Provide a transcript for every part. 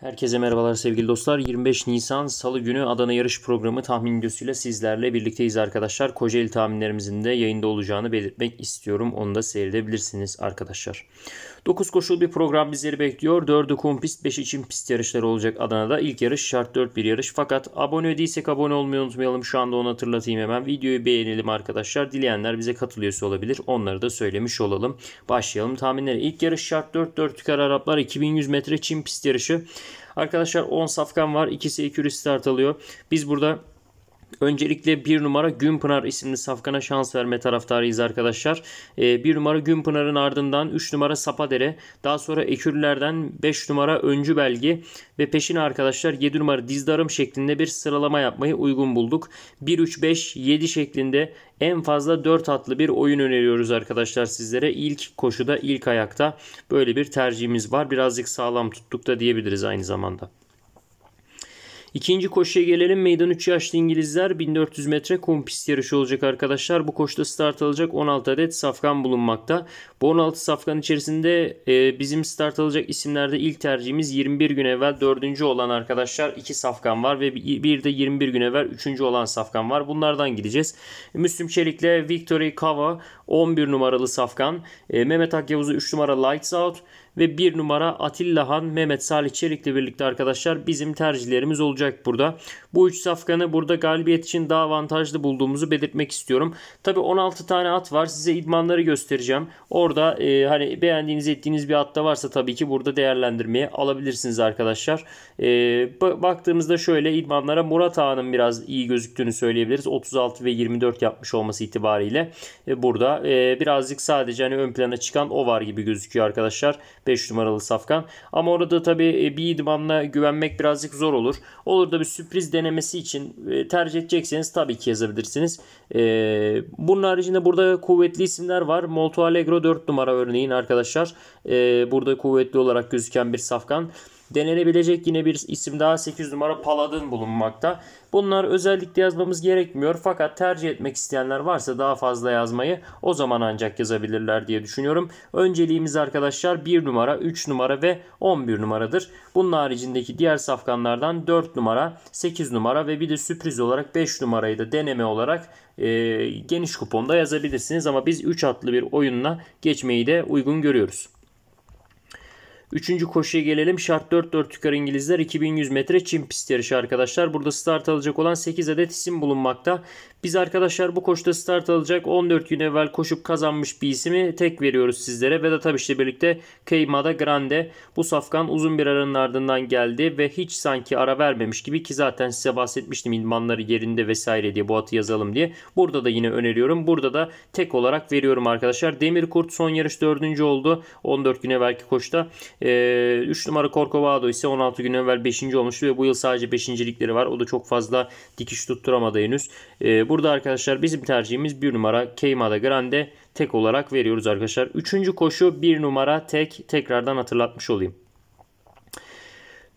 Herkese merhabalar sevgili dostlar. 25 Nisan Salı günü Adana yarış programı tahmin videosuyla sizlerle birlikteyiz arkadaşlar. Kocaeli tahminlerimizin de yayında olacağını belirtmek istiyorum. Onu da seyredebilirsiniz arkadaşlar. 9 koşul bir program bizleri bekliyor. 4'ü kum pist, 5 için pist yarışları olacak Adana'da. İlk yarış şart 4 bir yarış. Fakat abone değilsek abone olmayı unutmayalım. Şu anda onu hatırlatayım hemen. Videoyu beğenelim arkadaşlar. Dileyenler bize katılıyorsa olabilir. Onları da söylemiş olalım. Başlayalım tahminlere. İlk yarış şart 4, 4 tükar Araplar 2100 metre Çin pist yarışı. Arkadaşlar 10 safkan var. İkisi 2 start alıyor. Biz burada Öncelikle bir numara Günpınar isimli safkana şans verme taraftarıyız arkadaşlar. E, bir numara Günpınar'ın ardından 3 numara Sapadere. Daha sonra Ekürler'den 5 numara Öncü Belgi ve peşine arkadaşlar 7 numara Dizdarım şeklinde bir sıralama yapmayı uygun bulduk. 1-3-5-7 şeklinde en fazla 4 atlı bir oyun öneriyoruz arkadaşlar sizlere. İlk koşuda ilk ayakta böyle bir tercihimiz var. Birazcık sağlam tuttuk da diyebiliriz aynı zamanda. İkinci koşuya gelelim. Meydan 3 yaşlı İngilizler 1400 metre kum yarışı olacak arkadaşlar. Bu koşuda start alacak 16 adet safkan bulunmakta. Bu 16 safkan içerisinde e, bizim start alacak isimlerde ilk tercihimiz 21 gün evvel 4. olan arkadaşlar 2 safkan var ve bir de 21 gün evvel 3. olan safkan var. Bunlardan gideceğiz. Müslüm Çelik'le Victory Kava 11 numaralı safkan. E, Mehmet Akyavuz'u 3 numara Lights Out ve bir numara Atilla Han, Mehmet Salih Çelik'le birlikte arkadaşlar bizim tercihlerimiz olacak burada. Bu üç safkanı burada galibiyet için daha avantajlı bulduğumuzu belirtmek istiyorum. Tabi 16 tane at var. Size idmanları göstereceğim. Orada e, hani beğendiğiniz ettiğiniz bir at da varsa tabii ki burada değerlendirmeye alabilirsiniz arkadaşlar. E, baktığımızda şöyle idmanlara Murat Ağa'nın biraz iyi gözüktüğünü söyleyebiliriz. 36 ve 24 yapmış olması itibariyle e, burada e, birazcık sadece hani ön plana çıkan o var gibi gözüküyor arkadaşlar. 5 numaralı safkan. Ama orada tabii e, bir idmanla güvenmek birazcık zor olur. Olur da bir sürpriz denemesi için e, tercih edecekseniz tabii ki yazabilirsiniz. E, bunun haricinde burada kuvvetli isimler var. Molto Allegro 4 numara örneğin arkadaşlar. Burada kuvvetli olarak gözüken bir safkan denenebilecek yine bir isim daha 8 numara Paladin bulunmakta. Bunlar özellikle yazmamız gerekmiyor fakat tercih etmek isteyenler varsa daha fazla yazmayı o zaman ancak yazabilirler diye düşünüyorum. Önceliğimiz arkadaşlar 1 numara, 3 numara ve 11 numaradır. Bunun haricindeki diğer safkanlardan 4 numara, 8 numara ve bir de sürpriz olarak 5 numarayı da deneme olarak e, geniş kuponda yazabilirsiniz. Ama biz 3 atlı bir oyunla geçmeyi de uygun görüyoruz. Üçüncü koşuya gelelim. Şart 4 4 dörtlükler İngilizler 2100 metre Çin pist yarışı arkadaşlar. Burada start alacak olan 8 adet isim bulunmakta. Biz arkadaşlar bu koşuda start alacak 14 gün evvel koşup kazanmış bir ismi tek veriyoruz sizlere. Ve tabii işte birlikte Keymada Grande. Bu safkan uzun bir aranın ardından geldi ve hiç sanki ara vermemiş gibi ki zaten size bahsetmiştim idmanları yerinde vesaire diye bu atı yazalım diye. Burada da yine öneriyorum. Burada da tek olarak veriyorum arkadaşlar. Demir Kurt son yarış 4. oldu. 14 gün evvelki koşuda. E, ee, 3 numara Corcovado ise 16 gün evvel 5. olmuştu ve bu yıl sadece 5. ligleri var. O da çok fazla dikiş tutturamadı henüz. Ee, burada arkadaşlar bizim tercihimiz 1 numara Keimada Grande tek olarak veriyoruz arkadaşlar. Üçüncü koşu 1 numara tek tekrardan hatırlatmış olayım.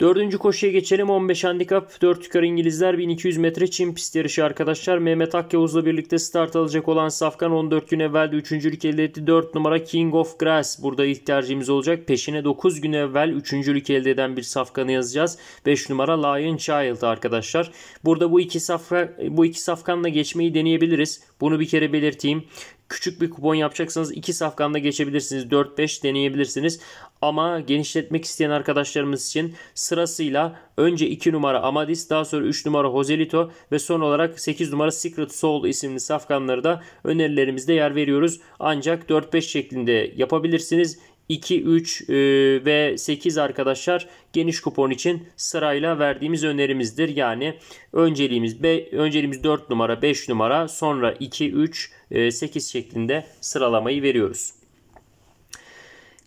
Dördüncü koşuya geçelim. 15 handikap. 4 yukarı İngilizler 1200 metre Çin pist yarışı arkadaşlar. Mehmet Akyavuz'la birlikte start alacak olan Safkan 14 gün evvel de üçüncülük elde etti. 4 numara King of Grass burada ilk tercihimiz olacak. Peşine 9 gün evvel üçüncülük elde eden bir Safkan'ı yazacağız. 5 numara Lion Child arkadaşlar. Burada bu iki, safra, bu iki Safkan'la geçmeyi deneyebiliriz. Bunu bir kere belirteyim. Küçük bir kupon yapacaksanız iki safkanda geçebilirsiniz. 4-5 deneyebilirsiniz. Ama genişletmek isteyen arkadaşlarımız için sırasıyla önce 2 numara Amadis, daha sonra 3 numara Joselito ve son olarak 8 numara Secret Soul isimli safkanları da önerilerimizde yer veriyoruz. Ancak 4-5 şeklinde yapabilirsiniz. 2, 3 e, ve 8 arkadaşlar geniş kupon için sırayla verdiğimiz önerimizdir. Yani önceliğimiz, be, önceliğimiz 4 numara, 5 numara sonra 2, 3, 8 şeklinde sıralamayı veriyoruz.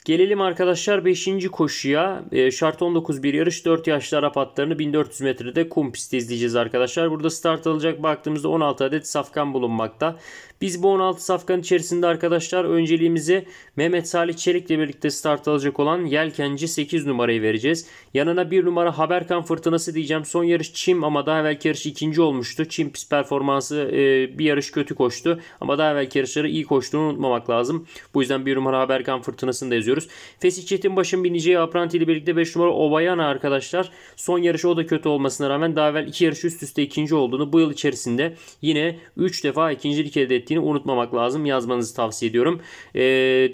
Gelelim arkadaşlar 5. koşuya. E, şart 19 bir yarış 4 yaşlı Arap atlarını 1400 metrede kum pistte izleyeceğiz arkadaşlar. Burada start alacak baktığımızda 16 adet safkan bulunmakta. Biz bu 16 safkan içerisinde arkadaşlar önceliğimizi Mehmet Salih Çelik ile birlikte start alacak olan Yelkenci 8 numarayı vereceğiz. Yanına 1 numara Haberkan Fırtınası diyeceğim. Son yarış Çim ama daha evvelki yarış ikinci olmuştu. Çim pist performansı e, bir yarış kötü koştu ama daha evvelki yarışları iyi koştuğunu unutmamak lazım. Bu yüzden 1 numara Haberkan Fırtınası'nı da yazıyorum ediyoruz. Fesih Çetinbaş'ın bineceği Apranti ile birlikte 5 numara Obayana arkadaşlar. Son yarışı o da kötü olmasına rağmen daha evvel 2 yarış üst üste ikinci olduğunu bu yıl içerisinde yine 3 defa ikincilik elde ettiğini unutmamak lazım. Yazmanızı tavsiye ediyorum. Ee,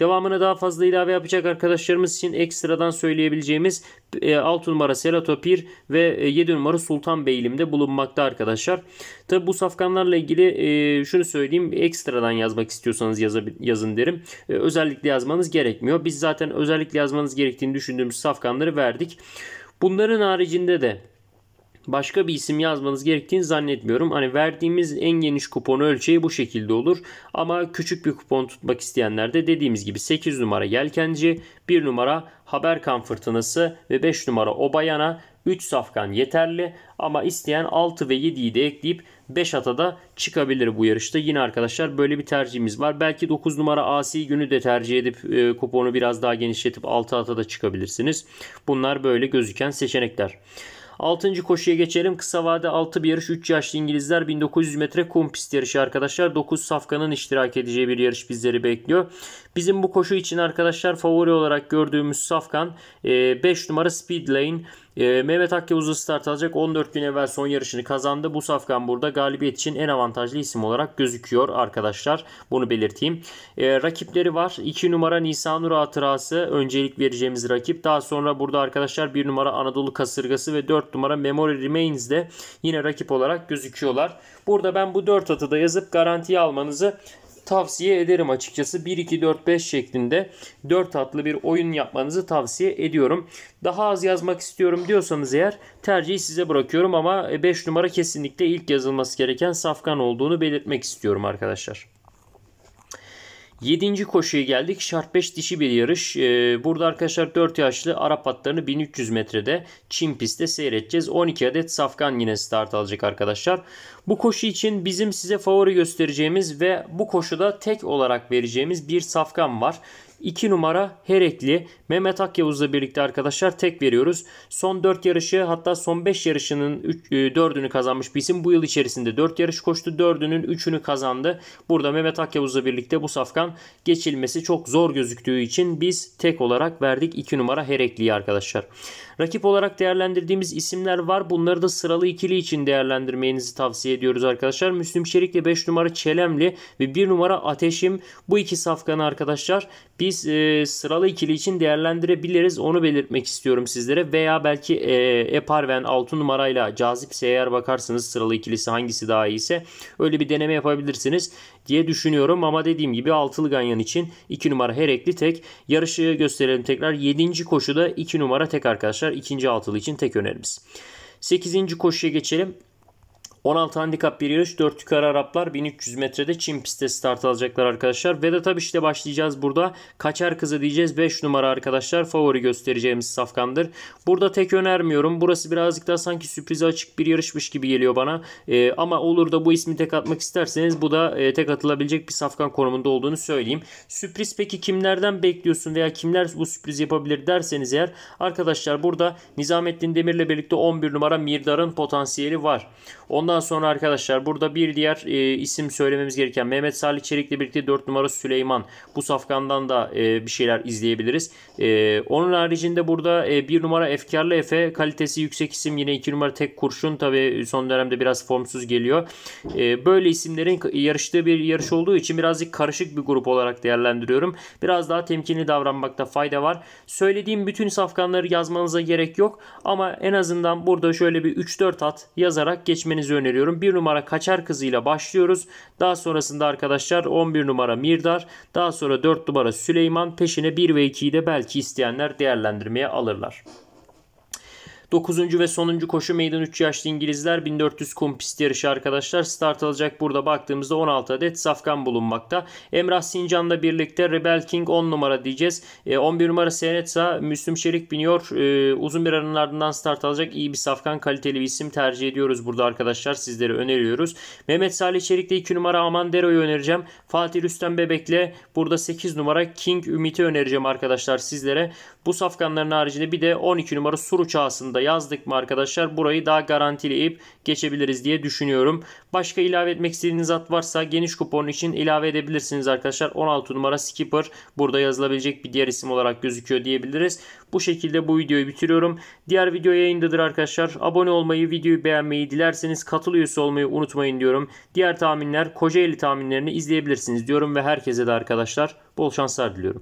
devamına daha fazla ilave yapacak arkadaşlarımız için ekstradan söyleyebileceğimiz 6 e, numara Pir ve 7 e, numara Sultan Beylim'de bulunmakta arkadaşlar. Tabi bu safkanlarla ilgili e, şunu söyleyeyim ekstradan yazmak istiyorsanız yazın derim. Özellikle yazmanız gerekmiyor. Biz zaten özellikle yazmanız gerektiğini düşündüğümüz safkanları verdik. Bunların haricinde de başka bir isim yazmanız gerektiğini zannetmiyorum. Hani verdiğimiz en geniş kupon ölçeği bu şekilde olur. Ama küçük bir kupon tutmak isteyenler de dediğimiz gibi 8 numara Yelkenci, 1 numara Haberkan Fırtınası ve 5 numara Obayana 3 safkan yeterli ama isteyen 6 ve 7'yi de ekleyip 5 ata da çıkabilir bu yarışta. Yine arkadaşlar böyle bir tercihimiz var. Belki 9 numara asi günü de tercih edip e, kuponu biraz daha genişletip 6 ata da çıkabilirsiniz. Bunlar böyle gözüken seçenekler. 6. koşuya geçelim. Kısa vade 6 bir yarış. 3 yaşlı İngilizler 1900 metre kum pist yarışı arkadaşlar. 9 safkanın iştirak edeceği bir yarış bizleri bekliyor. Bizim bu koşu için arkadaşlar favori olarak gördüğümüz safkan 5 e, numara Speed Lane. Ee, Mehmet Mehmet Uzun start alacak. 14 gün evvel son yarışını kazandı. Bu safkan burada galibiyet için en avantajlı isim olarak gözüküyor arkadaşlar. Bunu belirteyim. E, rakipleri var. 2 numara Nisanur Hatırası öncelik vereceğimiz rakip. Daha sonra burada arkadaşlar 1 numara Anadolu Kasırgası ve 4 numara Memory Remains de yine rakip olarak gözüküyorlar. Burada ben bu 4 atı da yazıp garantiye almanızı tavsiye ederim açıkçası. 1-2-4-5 şeklinde 4 hatlı bir oyun yapmanızı tavsiye ediyorum. Daha az yazmak istiyorum diyorsanız eğer tercihi size bırakıyorum ama 5 e, numara kesinlikle ilk yazılması gereken safkan olduğunu belirtmek istiyorum arkadaşlar. 7. koşuya geldik. Şart 5 dişi bir yarış. Ee, burada arkadaşlar 4 yaşlı Arap atlarını 1300 metrede Çin pistte seyredeceğiz. 12 adet safkan yine start alacak arkadaşlar. Bu koşu için bizim size favori göstereceğimiz ve bu koşuda tek olarak vereceğimiz bir safkan var. 2 numara Herekli. Mehmet Akyavuz'la birlikte arkadaşlar tek veriyoruz. Son 4 yarışı hatta son 5 yarışının 3, 4'ünü e, kazanmış bir isim. Bu yıl içerisinde 4 yarış koştu. 4'ünün 3'ünü kazandı. Burada Mehmet Akyavuz'la birlikte bu safkan geçilmesi çok zor gözüktüğü için biz tek olarak verdik 2 numara Herekli'yi arkadaşlar. Rakip olarak değerlendirdiğimiz isimler var. Bunları da sıralı ikili için değerlendirmenizi tavsiye ediyoruz arkadaşlar. Müslüm Şerikli 5 numara Çelemli ve 1 numara Ateşim. Bu iki safkanı arkadaşlar bir biz E, sıralı ikili için değerlendirebiliriz. Onu belirtmek istiyorum sizlere. Veya belki e, Eparven 6 numarayla Cazipse eğer bakarsınız sıralı ikilisi hangisi daha iyiyse öyle bir deneme yapabilirsiniz diye düşünüyorum. Ama dediğim gibi altılı ganyan için 2 numara Herekli tek. Yarışı gösterelim tekrar. 7. koşuda 2 numara tek arkadaşlar. 2. altılı için tek önerimiz. 8. koşuya geçelim. 16 handikap bir yarış. 4 yukarı Araplar 1300 metrede Çin pistte start alacaklar arkadaşlar. ve de tabii işte başlayacağız burada. Kaçar kızı diyeceğiz. 5 numara arkadaşlar. Favori göstereceğimiz safkandır. Burada tek önermiyorum. Burası birazcık daha sanki sürprize açık bir yarışmış gibi geliyor bana. E, ama olur da bu ismi tek atmak isterseniz bu da e, tek atılabilecek bir safkan konumunda olduğunu söyleyeyim. Sürpriz peki kimlerden bekliyorsun veya kimler bu sürpriz yapabilir derseniz eğer arkadaşlar burada Nizamettin Demir'le birlikte 11 numara Mirdar'ın potansiyeli var. Ondan Ondan sonra arkadaşlar burada bir diğer e, isim söylememiz gereken Mehmet Salih Çelik'le birlikte 4 numara Süleyman. Bu safkandan da e, bir şeyler izleyebiliriz. E, onun haricinde burada e, numara Efkarlı Efe kalitesi yüksek isim. Yine 2 numara Tek Kurşun tabi son dönemde biraz formsuz geliyor. E, böyle isimlerin yarıştığı bir yarış olduğu için birazcık karışık bir grup olarak değerlendiriyorum. Biraz daha temkinli davranmakta fayda var. Söylediğim bütün safkanları yazmanıza gerek yok ama en azından burada şöyle bir 3-4 at yazarak geçmenizi öneriyorum. 1 numara Kaçar kızıyla başlıyoruz. Daha sonrasında arkadaşlar 11 numara Mirdar. Daha sonra 4 numara Süleyman. Peşine 1 ve 2'yi de belki isteyenler değerlendirmeye alırlar. 9. ve sonuncu koşu meydan 3 yaşlı İngilizler 1400 kum pist yarışı arkadaşlar. Start alacak burada baktığımızda 16 adet safkan bulunmakta. Emrah Sincan'la birlikte Rebel King 10 numara diyeceğiz. 11 e, numara Senetsa Müslüm Şerik biniyor. E, uzun bir aranın ardından start alacak iyi bir safkan kaliteli bir isim tercih ediyoruz burada arkadaşlar. Sizlere öneriyoruz. Mehmet Salih Çelik'le 2 numara Amandero'yu önereceğim. Fatih Rüstem Bebek'le burada 8 numara King Ümit'i önereceğim arkadaşlar sizlere. Bu safkanların haricinde bir de 12 numara sur uçağısında yazdık mı arkadaşlar burayı daha garantileyip geçebiliriz diye düşünüyorum. Başka ilave etmek istediğiniz at varsa geniş kupon için ilave edebilirsiniz arkadaşlar. 16 numara skipper burada yazılabilecek bir diğer isim olarak gözüküyor diyebiliriz. Bu şekilde bu videoyu bitiriyorum. Diğer video yayındadır arkadaşlar. Abone olmayı, videoyu beğenmeyi dilerseniz katıl üyesi olmayı unutmayın diyorum. Diğer tahminler Kocaeli tahminlerini izleyebilirsiniz diyorum ve herkese de arkadaşlar bol şanslar diliyorum.